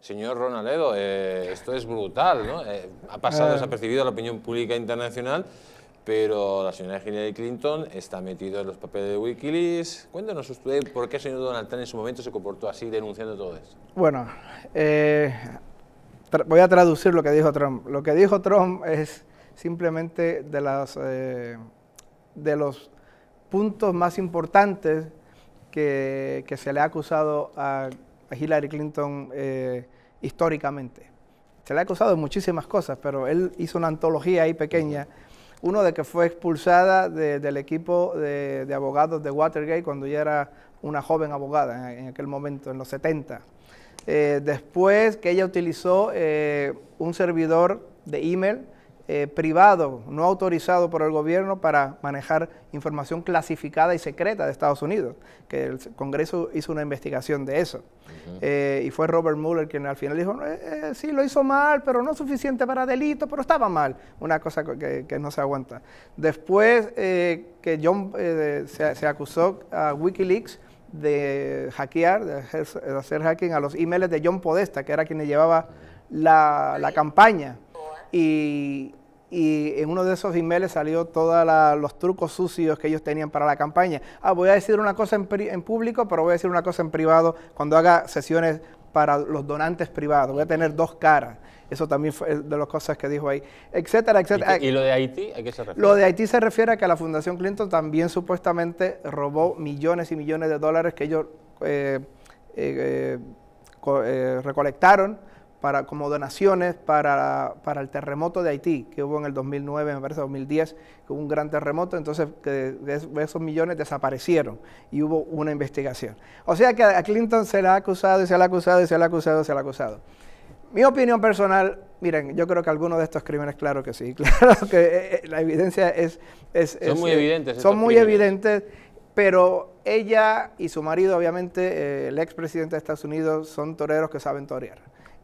señor Ronaldo, eh, esto es brutal, ¿no? Eh, ha pasado eh. desapercibido a la opinión pública internacional, pero la señora Hillary Clinton está metida en los papeles de Wikileaks. Cuéntanos usted por qué el señor Donald Trump en su momento se comportó así denunciando todo esto. Bueno, eh, voy a traducir lo que dijo Trump. Lo que dijo Trump es simplemente de, las, de los puntos más importantes que se le ha acusado a Hillary Clinton eh, históricamente. Se le ha acusado de muchísimas cosas, pero él hizo una antología ahí pequeña. Uno de que fue expulsada del equipo de, abogados de Watergate cuando ella era una joven abogada en, aquel momento, en los 70. Eh, después que ella utilizó eh, un servidor de email eh, privado no autorizado por el gobierno para manejar información clasificada y secreta de Estados Unidos, que el Congreso hizo una investigación de eso. Eh, y fue Robert Mueller quien al final dijo, eh, eh, sí, lo hizo mal, pero no suficiente para delito, pero estaba mal, una cosa que, no se aguanta. Después que John se, acusó a Wikileaks, de hackear, de hacer, hacking a los emails de John Podesta, que era quien llevaba la, la campaña. Y, y en uno de esos emails salió todos los trucos sucios que ellos tenían para la campaña. Ah, voy a decir una cosa en, público, pero voy a decir una cosa en privado cuando haga sesiones para los donantes privados. Voy a tener dos caras. Eso también fue de las cosas que dijo ahí, etcétera, etcétera. ¿Y, lo de Haití? ¿A qué se refiere? Lo de Haití se refiere a que la Fundación Clinton también supuestamente robó millones y millones de dólares que ellos eh, eh, eh, recolectaron como donaciones para, el terremoto de Haití que hubo en el 2009, me parece 2010, que hubo un gran terremoto, entonces esos millones desaparecieron y hubo una investigación. O sea que a Clinton se le ha acusado y se le ha acusado y se le ha acusado y se le ha acusado. Mi opinión personal, miren, yo creo que algunos de estos crímenes, claro que sí, claro que eh, eh, la evidencia es... son muy eh, evidentes. Son muy evidentes, pero ella y su marido, obviamente, el expresidente de Estados Unidos, son toreros que saben torear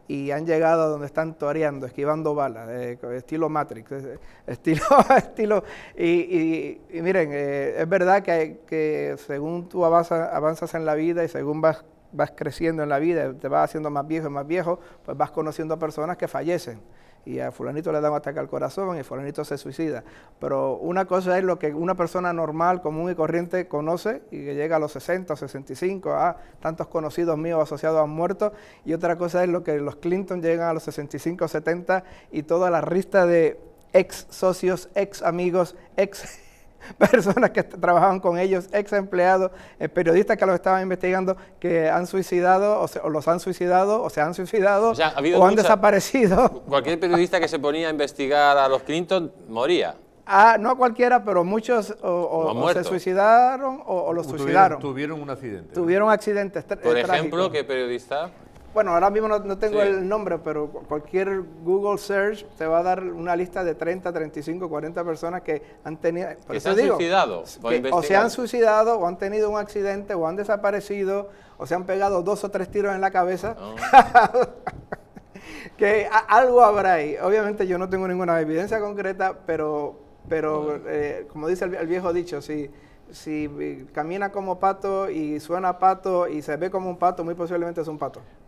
y han llegado a donde están toreando, esquivando balas, eh, estilo Matrix, eh, estilo, estilo, y, miren, eh, es verdad que, que según tú avanzas, avanzas en la vida y según vas, vas creciendo en la vida, te vas haciendo más viejo y más viejo, pues vas conociendo a personas que fallecen y a fulanito le dan un ataque al corazón y fulanito se suicida. Pero una cosa es lo que una persona normal, común y corriente conoce y que llega a los 60 65, a tantos conocidos míos asociados han muerto, y otra cosa es lo que los Clinton llegan a los 65 70 y toda la lista de ex socios, ex amigos, ex personas que trabajaban con ellos, ex empleados, eh, periodistas que los estaban investigando, que han suicidado o, los han suicidado o se han suicidado o, han desaparecido. Cualquier periodista que se ponía a investigar a los Clinton moría. Ah, no cualquiera, pero muchos o, se suicidaron o, los suicidaron. Tuvieron, un accidente. Tuvieron accidentes. Por ejemplo, ¿qué periodista? bueno, ahora mismo no, tengo el nombre, pero cualquier Google search te va a dar una lista de 30, 35, 40 personas que han tenido... Que se han suicidado. o se han suicidado, o han tenido un accidente, o han desaparecido, o se han pegado dos o tres tiros en la cabeza. que algo habrá ahí. Obviamente yo no tengo ninguna evidencia concreta, pero, pero eh, como dice el, el, viejo dicho, si, si camina como pato y suena pato y se ve como un pato, muy posiblemente es un pato.